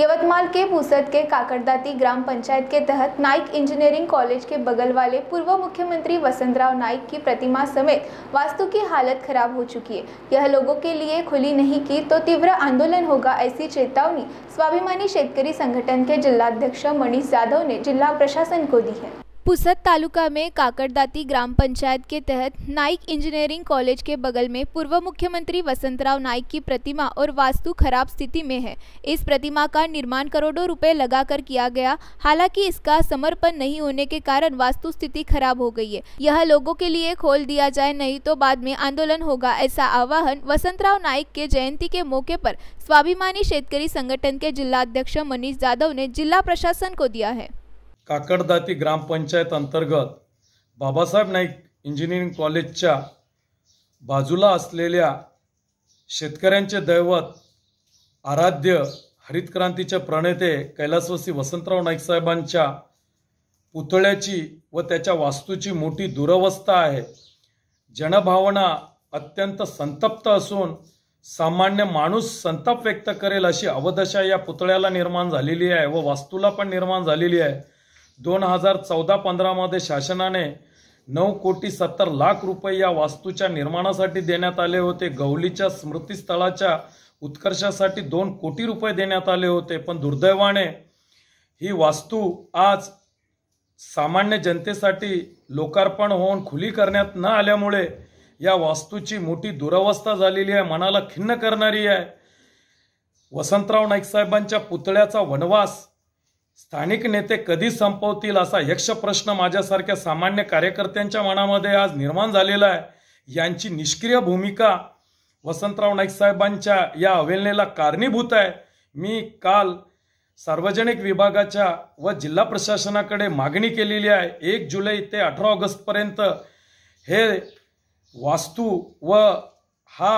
यवतमाल के भूसद के काकरदाती ग्राम पंचायत के तहत Naik engineering college के बगल वाले पूर्व मुख्यमंत्री वसंतराव नाइक की प्रतिमा समेत वास्तु की हालत खराब हो चुकी है यह लोगों के लिए खुली नहीं की तो तीव्र आंदोलन होगा ऐसी चेतावनी स्वाभिमानी शेतकरी संगठन के जिलाध्यक्ष मनीष यादव ने जिला प्रशासन को दी है पुसद तालुका में काकड़दाती ग्राम पंचायत के तहत नाइक इंजीनियरिंग कॉलेज के बगल में पूर्व मुख्यमंत्री वसंतराव नाइक की प्रतिमा और वास्तु खराब स्थिति में है इस प्रतिमा का निर्माण करोड़ों रुपए लगाकर किया गया हालांकि इसका समर्पण नहीं होने के कारण वास्तु स्थिति खराब हो गई है यह लोगों के लिए खोल दिया जाए नहीं तो बाद में आंदोलन होगा ऐसा आह्वान वसंतराव नाइक के जयंती के मौके पर स्वाभिमानी शेतकारी संगठन के जिलाध्यक्ष मनीष यादव ने जिला प्रशासन को दिया है काकडदाती ग्रामपंचायत अंतर्गत बाबासाहेब नाईक इंजिनिअरिंग कॉलेजच्या बाजूला असलेल्या शेतकऱ्यांचे दैवत आराध्य हरित क्रांतीचे प्रणेते कैलासवासी वसंतराव नाईक साहेबांच्या पुतळ्याची व त्याच्या वास्तूची मोठी दुरवस्था आहे जनभावना अत्यंत संतप्त असून सामान्य माणूस संताप व्यक्त करेल अशी अवदशा या पुतळ्याला निर्माण झालेली आहे व वास्तूला पण निर्माण झालेली आहे दोन हजार चौदा पंधरामध्ये शासनाने नऊ कोटी सत्तर लाख रुपये या वास्तूच्या निर्माणासाठी देण्यात आले होते गवलीच्या स्मृतीस्थळाच्या उत्कर्षासाठी दोन कोटी रुपये देण्यात आले होते पण दुर्दैवाने ही वास्तू आज सामान्य जनतेसाठी लोकार्पण होऊन खुली करण्यात न आल्यामुळे या वास्तूची मोठी दुरावस्था झालेली आहे मनाला खिन्न करणारी आहे वसंतराव नाईकसाहेबांच्या पुतळ्याचा वनवास स्थानिक नेते कधी संपवतील असा यक्ष प्रश्न माझ्यासारख्या सामान्य कार्यकर्त्यांच्या मनामध्ये आज निर्माण झालेला आहे यांची निष्क्रिय भूमिका वसंतराव नाईक साहेबांच्या या अवेलनेला कारणीभूत आहे मी काल सार्वजनिक विभागाच्या व जिल्हा प्रशासनाकडे मागणी केलेली आहे एक जुलै ते अठरा ऑगस्टपर्यंत हे वास्तू व हा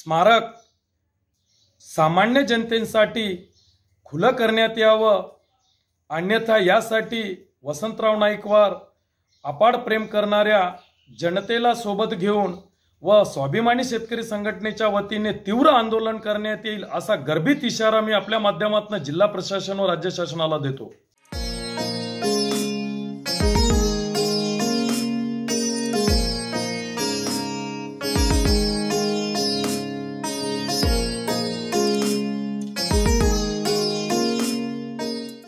स्मारक सामान्य जनतेसाठी खुलं करण्यात यावं अन्यथा यासाठी वसंतराव नाईकवार अपाड प्रेम करणाऱ्या जनतेला सोबत घेऊन व स्वाभिमानी शेतकरी संघटनेच्या वतीने तीव्र आंदोलन करण्यात येईल असा गर्भित इशारा मी आपल्या माध्यमातून जिल्हा प्रशासन व राज्य शासनाला देतो